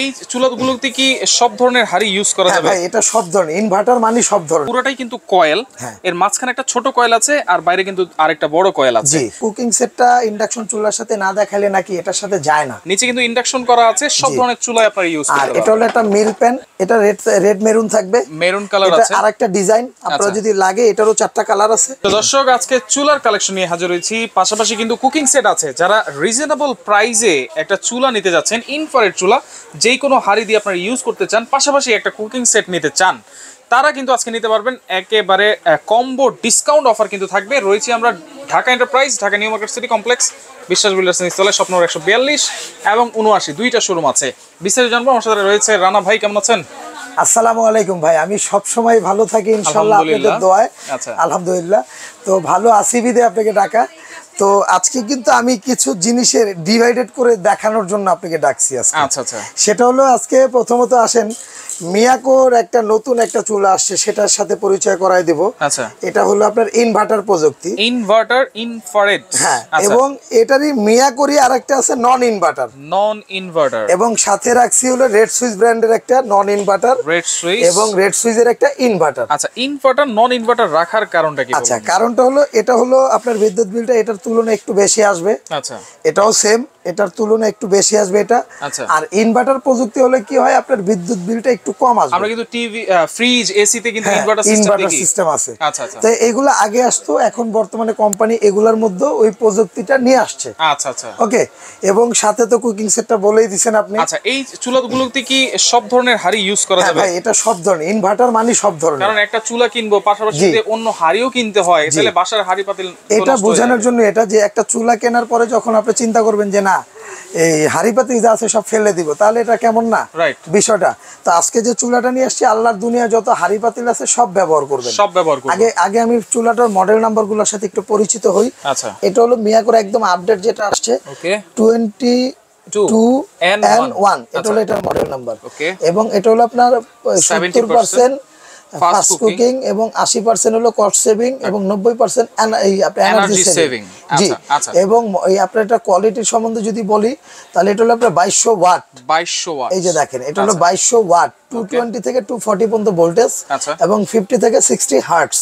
এই চুলাগুলোতে কি সব ধরনের হাড়ি ইউজ করা হ্যাঁ যাবে ভাই এটা সব ধরনের ইনভার্টার মানে সব ধরনের পুরোটাই কিন্তু কয়েল হ্যাঁ। এর মাঝখানে একটা ছোট কয়েল আছে আর বাইরে কিন্তু আরেকটা বড় কয়েল আছে কুকিং সেটটা ইন্ডাকশন চুলার সাথে না দেখালে নাকি এটার সাথে যায় না নিচে কিন্তু ইন্ডাকশন করা আছে সব ধরনের চুলায় আপনারা ইউজ করতে পারবেন এটা হলো একটা মিল প্যান এটা রেড রেড মেরুন থাকবে মেরুন কালার আছে এটা আরেকটা ডিজাইন আপনারা আচ্ছা। যদি লাগে এটারও চারটা কালার আছে তো দর্শক আজকে চুলার কালেকশন নিয়ে হাজির হয়েছি পাশাপাশি কিন্তু কুকিং সেট আছে যারা রিজনেবল প্রাইজে একটা চুলা নিতে যাচ্ছেন ইনফ্রারেড চুলা যেই কোনো হাড়ি দিয়ে আপনারা ইউজ করতে চান পাশাপাশি একটা কুকিং সেট নিতে চান তারা কিন্তু আজকে নিতে পারবেন একেবারে কম্বো ডিসকাউন্ট অফার কিন্তু থাকবে রয়েছে আমরা Dhaka enterprise Dhaka new market city complex Biswas builders নিস্তলে স্বপ্ন একশো বিয়াল্লিশ এবং উনআশি দুইটা শোরুম আছে বিস্তারিত জানবো আমার সাথে রয়েছে রানা ভাই কেমন আছেন আসসালামু আলাইকুম ভাই আমি সব সময় ভালো থাকি ইনশাল্লাহ আপনাদের দোয়ায় আচ্ছা। আলহামদুলিল্লাহ তো ভালো আসি দে আপনাকে ডাকা তো আজকে কিন্তু আমি কিছু জিনিসের ডিভাইডেড করে দেখানোর জন্য আপনাকে ডাকছি আজকে আচ্ছা আচ্ছা সেটা হলো আজকে প্রথমত আসেন মিয়াকোর একটা নতুন একটা চুল আসছে সেটার সাথে পরিচয় করাই দেব আচ্ছা এটা হলো আপনার ইনভার্টার প্রযুক্তি ইনভার্টার ইনফ্রারেড হ্যাঁ আচ্ছা। এবং এটারই মিয়াকোরই আরেকটা আছে নন ইনভার্টার নন ইনভার্টার এবং সাথে রাখছি হলো রেড সুইচ ব্র্যান্ডের একটা নন ইনভার্টার রেড সুইচ এবং রেড সুইচের একটা ইনভার্টার আচ্ছা ইনভার্টার নন ইনভার্টার রাখার কারণটা কি আচ্ছা কারণটা হলো এটা হলো আপনার বিদ্যুৎ বিলটা এটার তুলনায় একটু বেশি আসবে আচ্ছা এটাও সেম এটার তুলনায় একটু বেশি আসবে এটা আচ্ছা। আর ইনভার্টার প্রযুক্তি হলে কি হয় আপনার বিদ্যুৎ বিলটা একটু কম আসবে আমরা কিন্তু টিভি ফ্রিজ এসি তে কিন্তু ইনভার্টার হ্যাঁ, সিস্টেম আছে আচ্ছা, আচ্ছা। তো এগুলো আগে আসতো এখন বর্তমানে কোম্পানি এগুলোর মধ্যে ওই প্রযুক্তিটা নিয়ে আসছে আচ্ছা আচ্ছা ওকে এবং সাথে তো কুকিং সেটটা বলেই দিবেন আপনি আচ্ছা এই চুলাগুলোতে কি সব ধরনের হাড়ি ইউজ করা হ্যাঁ যাবে ভাই এটা সব ধরনের ইনভার্টার মানে সব ধরনের কারণ একটা চুলা কিনবো পাশাপাশি অন্য হাড়িও কিনতে হয় তাহলে বাসার হাড়ি পাতিল এটা বোঝানোর জন্য এটা যে একটা চুলা কেনার পরে যখন আপনি চিন্তা করবেন যে না এই হাড়ি পাতি যা আছে সব ফেলে দিব তাহলে এটা কেমন না বিষয়টা তো আজকে যে চুলাটা নিয়ে আসছি আল্লাহর দুনিয়া যত হাড়ি আছে সব ব্যবহার করবেন সব ব্যবহার আগে আগে আমি চুলাটার মডেল নাম্বার গুলোর সাথে একটু পরিচিত হই আচ্ছা এটা হলো মিয়া করে একদম আপডেট যেটা আসছে টোয়েন্টি এটা আচ্ছা। হলো এটার মডেল নাম্বার এবং এটা হলো আপনার সত্তর পার্সেন্ট ফাস্ট কুকিং এবং 80% হলো কস্ট সেভিং এবং 90% এই এনার্জি সেভিং জি আচ্ছা, আচ্ছা। এবং এই আপনার এটা কোয়ালিটির সম্বন্ধে যদি বলি তাহলে এটা হলো আপনার 2200 ওয়াট 2200 ওয়াট এই যে দেখেন এটা হলো 2200 আচ্ছা। ওয়াট 220 থেকে 240 পর্যন্ত ভোল্টেজ এবং 50 থেকে 60 হার্টজ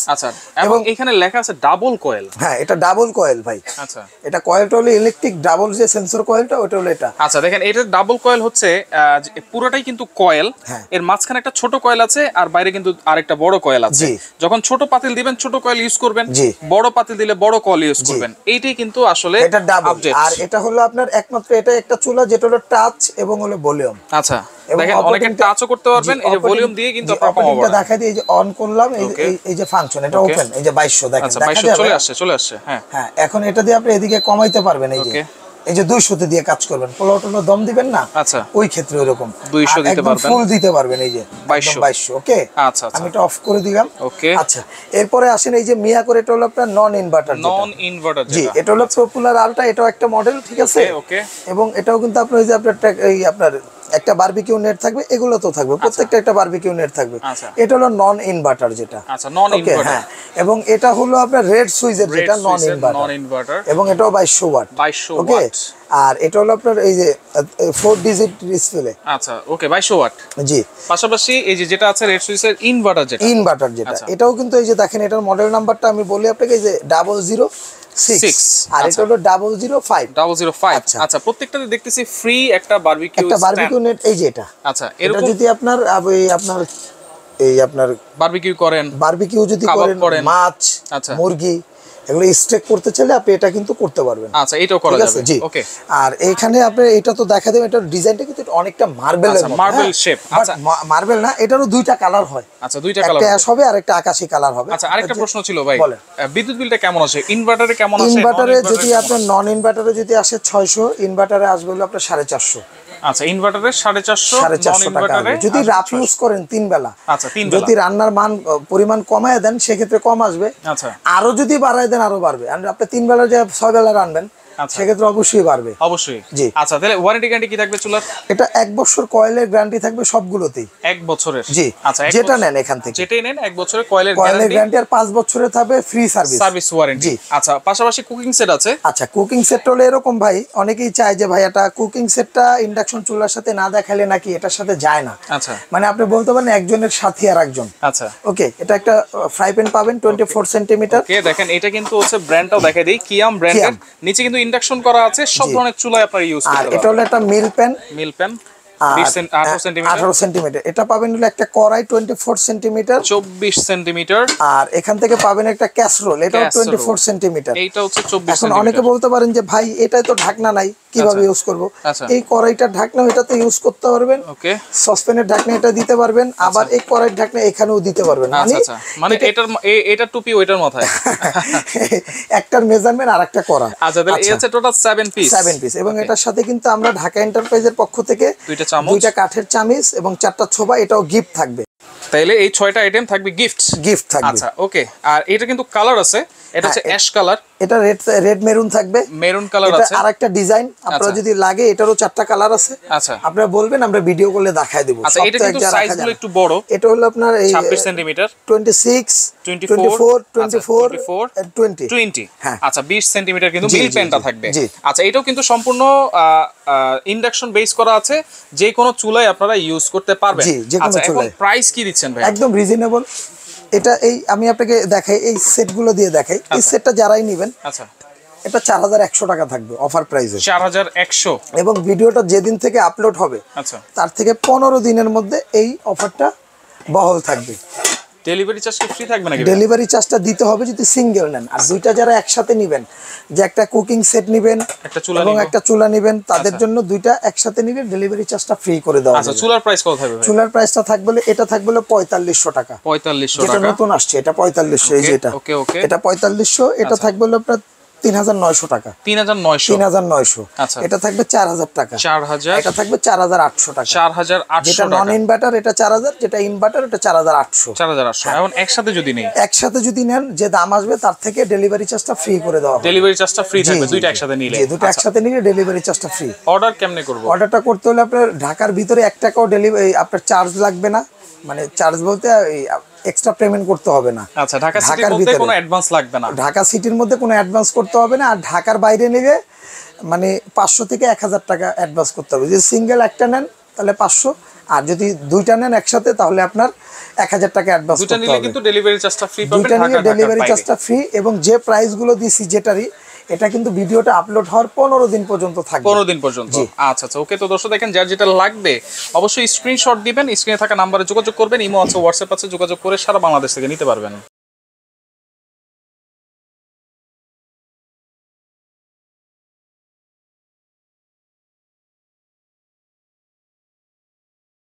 এবং এখানে লেখা আছে ডাবল কয়েল হ্যাঁ এটা ডাবল কয়েল ভাই এটা কয়েলটা হলো ইলেকট্রিক ডাবল যে সেন্সর কয়েলটা ওটা হলো এটা আচ্ছা দেখেন এটা ডাবল কয়েল হচ্ছে পুরোটাই কিন্তু কয়েল হ্যাঁ। এর মাঝখানে একটা ছোট কয়েল আছে আর বাইরে কিন্তু আরেকটা বড় কয়েল আছে যখন ছোট পাতিল দিবেন ছোট কয়েল ইউজ করবেন বড় পাতিল দিলে বড় কয়েল ইউজ করবেন এইটাই কিন্তু আসলে আর এটা হলো আপনার একমাত্র এটা একটা চুলা যেটা হলো টাচ এবং হলো ভলিউম আচ্ছা এখন এটা দিয়ে আপনি এদিকে কমাইতে পারবেন এই যে এই যে দুইশোতে দিয়ে কাজ করবেন পোলাওটনো দম দিবেন না আচ্ছা ওই ক্ষেত্রে ওই রকম ফুল দিতে পারবেন এই যে বাইশশো ওকে আচ্ছা, আচ্ছা আমি এটা অফ করে দিলাম ওকে আচ্ছা এরপরে আসেন এই যে মিয়া করে এটা হলো আপনার নন ইনভার্টার নন ইনভার্টার জি এটা হলো পপুলার আলটা এটাও একটা মডেল ঠিক আছে ওকে এবং এটাও কিন্তু আপনার এই যে আপনার এই আপনার একটা বার্বিকিউ নেট থাকবে এগুলো তো থাকবে আচ্ছা। প্রত্যেকটা একটা বার্বিকিউ নেট থাকবে আচ্ছা। এটা হলো নন ইনভার্টার যেটা আচ্ছা, হ্যাঁ এবং এটা হলো আপনার রেড সুইজের যেটা নন ইনভার্টার এবং এটাও 2200 ওয়াট ওকে আর এটা হলো আপনার এই যে ফোর ডিজিট ডিসপ্লে আচ্ছা ওকে 2200 ওয়াট জি পাশাপাশি এই যে যেটা আছে রেড সুইসের ইনভার্টার যেটা ইনভার্টার যেটা আচ্ছা। এটাও কিন্তু এই যে দেখেন এটার মডেল নাম্বারটা আমি বলি আপনাকে এই যে 006 আর এটা আচ্ছা। হলো 005 005 আচ্ছা।, আচ্ছা প্রত্যেকটাতে দেখতেছি ফ্রি একটা বারবিকিউ একটা বারবিকিউ নেট এই যে এটা আচ্ছা এরকম যদি আপনার আপনার এই আপনার বারবিকিউ করেন বারবিকিউ যদি করেন মাছ আচ্ছা মুরগি এগুলো স্ট্রেক করতে চাইলে আপনি এটা কিন্তু করতে পারবেন আচ্ছা এটাও করা যাবে জি ওকে আর এখানে আপনি এটা তো দেখা দেবেন এটা ডিজাইনটা কিন্তু অনেকটা মার্বেল মার্বেল শেপ আচ্ছা মার্বেল হ্যাঁ? আচ্ছা। না এটারও দুইটা কালার হয় আচ্ছা দুইটা কালার একটা হবে আর একটা আকাশী কালার হবে আচ্ছা আরেকটা প্রশ্ন ছিল ভাই বিদ্যুৎ বিলটা কেমন আছে ইনভার্টারে কেমন আছে ইনভার্টারে যদি আপনি নন ইনভার্টারে যদি আসে 600 ইনভার্টারে আসবে হলো আপনার 450 আচ্ছা ইনভার্টারে 450 450 টাকা যদি রাফ আচ্ছা, ইউজ আচ্ছা। করেন তিন বেলা আচ্ছা তিন বেলা যদি রান্নার মান পরিমাণ কমায় দেন সেক্ষেত্রে কম আসবে আচ্ছা আরো যদি বাড়ায় দেন আরো বাড়বে আর আপনি তিন বেলা যে ছয় বেলা রানবেন আচ্ছা। সেক্ষেত্রে অবশ্যই বাড়বে অবশ্যই জি আচ্ছা তাহলে ওয়ারেন্টি গ্যারান্টি কি থাকবে চুলার এটা এক বছর কয়েলের গ্যারান্টি থাকবে সবগুলোতেই এক বছরের জি আচ্ছা যেটা নেন এখান থেকে যেটাই নেন এক বছরের কয়েলের গ্যারান্টি আর পাঁচ বছরের থাকবে ফ্রি সার্ভিস সার্ভিস ওয়ারেন্টি আচ্ছা পাশাপাশি কুকিং সেট আছে আচ্ছা কুকিং সেট হলে এরকম ভাই অনেকেই চায় যে ভাই এটা কুকিং সেটটা ইন্ডাকশন চুলার সাথে না দেখালে নাকি এটার সাথে যায় না আচ্ছা মানে আপনি বলতে পারেন একজনের সাথে আর একজন আচ্ছা ওকে এটা একটা ফ্রাই প্যান পাবেন টোয়েন্টি ফোর সেন্টিমিটার দেখেন এটা কিন্তু হচ্ছে ব্র্যান্ডটাও দেখে দিই কিয়াম ব্র্যান্ডের নিচে কিন্তু ইন্ডাকশন করা আছে সব ধরনের চুলায় আপনারা ইউজ করতে এটা হলো একটা মিল প্যান মিল প্যান আঠারো সেন্টিমিটার এটা পাবেন হলো একটা কড়াই টোয়েন্টি ফোর সেন্টিমিটার চব্বিশ সেন্টিমিটার আর এখান থেকে পাবেন একটা ক্যাসরোল টোয়েন্টি ফোর সেন্টিমিটার অনেকে বলতে পারেন যে ভাই তো ঢাকনা নাই কিভাবে আচ্ছা। আচ্ছা। এটা দিতে পারবেন আচ্ছা। আবার এখানেও দিতে পারবেন মানে মানে এটা টুপি মেজারমেন্ট টোটাল পিস পিস এবং এটার সাথে কিন্তু আমরা ঢাকা এন্টারপ্রাইজের পক্ষ থেকে দুইটা কাঠের চামিচ এবং চারটা ছোবা এটাও গিফট থাকবে তাইলে এই ছয়টা আইটেম থাকবে গিফট গিফট থাকবে আচ্ছা ওকে আর এটা কিন্তু কালার আছে এটা হচ্ছে অ্যাশ কালার এটা রেড রেড মেরুন থাকবে মেরুন কালার আছে এটা আরেকটা ডিজাইন আপনারা আচ্ছা। যদি লাগে এটারও চারটা কালার আছে আচ্ছা আপনারা বলবেন আমরা ভিডিও করলে দেখায় দেব আচ্ছা এটা কিন্তু সাইজগুলো একটু বড় এটা হলো আপনার 26 সেমি 26 24 24 20 হ্যাঁ আচ্ছা 20 সেমি কিন্তু মিল পেনটা থাকবে আচ্ছা এটাও কিন্তু সম্পূর্ণ ইন্ডাকশন বেস করা আছে যে কোনো চুলায় আপনারা ইউজ করতে পারবেন আচ্ছা এখন প্রাইস কি দিচ্ছেন ভাই একদম রিজনেবল এটা এই আমি আপনাকে দেখাই এই সেটগুলো দিয়ে দেখাই এই আচ্ছা। সেটটা যারাই নেবেন আচ্ছা এটা চার হাজার একশো টাকা থাকবে অফার প্রাইসে চার একশো এবং ভিডিওটা যেদিন থেকে আপলোড হবে আচ্ছা তার থেকে পনেরো দিনের মধ্যে এই অফারটা বহল থাকবে ডেলিভারি চার্জটা ফ্রি থাকবে নাকি ডেলিভারি চার্জটা দিতে হবে যদি সিঙ্গেল নেন আর দুইটা যারা একসাথে নেবেন যে একটা কুকিং সেট নেবেন একটা চুলা এবং একটা চুলা নেবেন তাদের আচ্ছা। জন্য দুইটা একসাথে নিলে ডেলিভারি চার্জটা ফ্রি করে দেওয়া আচ্ছা চুলার প্রাইস কত থাকবে চুলার প্রাইসটা থাকবে এটা থাকবে 4500 টাকা 4500 টাকা এটা নতুন আসছে এটা 4500 এই যে এটা ওকে ওকে এটা 4500 এটা আচ্ছা। থাকবে আপনার তিন হাজার নয়শো টাকা তিন হাজার নয়শো তিন হাজার নয়শো আচ্ছা। এটা থাকবে চার হাজার টাকা চার হাজার এটা থাকবে চার হাজার আটশো টাকা চার হাজার নন ইনভার্টার এটা চার হাজার যেটা ইনভার্টার এটা চার হাজার আটশো চার হাজার আটশো হ্যাঁ। একসাথে যদি একসাথে যদি নেন যে দাম আসবে তার থেকে ডেলিভারি চার্জটা ফ্রি করে দেওয়া ডেলিভারি চার্জটা ফ্রি একসাথে নিলে দুটো আচ্ছা। একসাথে নিলে ডেলিভারি চার্জটা ফ্রি অর্ডার কেমনে করবো অর্ডারটা করতে হলে আপনার ঢাকার ভিতরে এক টাকাও ডেলিভারি আপনার চার্জ লাগবে না মানে চার্জ বলতে এক্সট্রা পেমেন্ট করতে হবে না আচ্ছা ঢাকা সিটির কোনো অ্যাডভান্স লাগবে না ঢাকা সিটির মধ্যে কোনো অ্যাডভান্স করতে হবে না আর ঢাকার বাইরে নিলে মানে পাঁচশো থেকে এক হাজার টাকা অ্যাডভান্স করতে হবে যদি সিঙ্গেল একটা নেন তাহলে পাঁচশো আর যদি দুইটা নেন একসাথে তাহলে আপনার এক হাজার টাকা অ্যাডভান্স দুইটা নিলে কিন্তু ডেলিভারি চার্জটা ফ্রি দুইটা নিলে ডেলিভারি চার্জটা ফ্রি এবং যে প্রাইসগুলো দিয়েছি যেটারই এটা কিন্তু ভিডিওটা আপলোড হওয়ার পনেরো দিন পর্যন্ত থাকবে পনেরো দিন পর্যন্ত আচ্ছা আচ্ছা ওকে তো দর্শক দেখেন যার যেটা লাগবে অবশ্যই স্ক্রিনশট দিবেন স্ক্রিনে থাকা নাম্বারে যোগাযোগ করবেন ইমো আছে হোয়াটসঅ্যাপ আছে যোগাযোগ করে সারা বাংলাদেশ থেকে নিতে পারবেন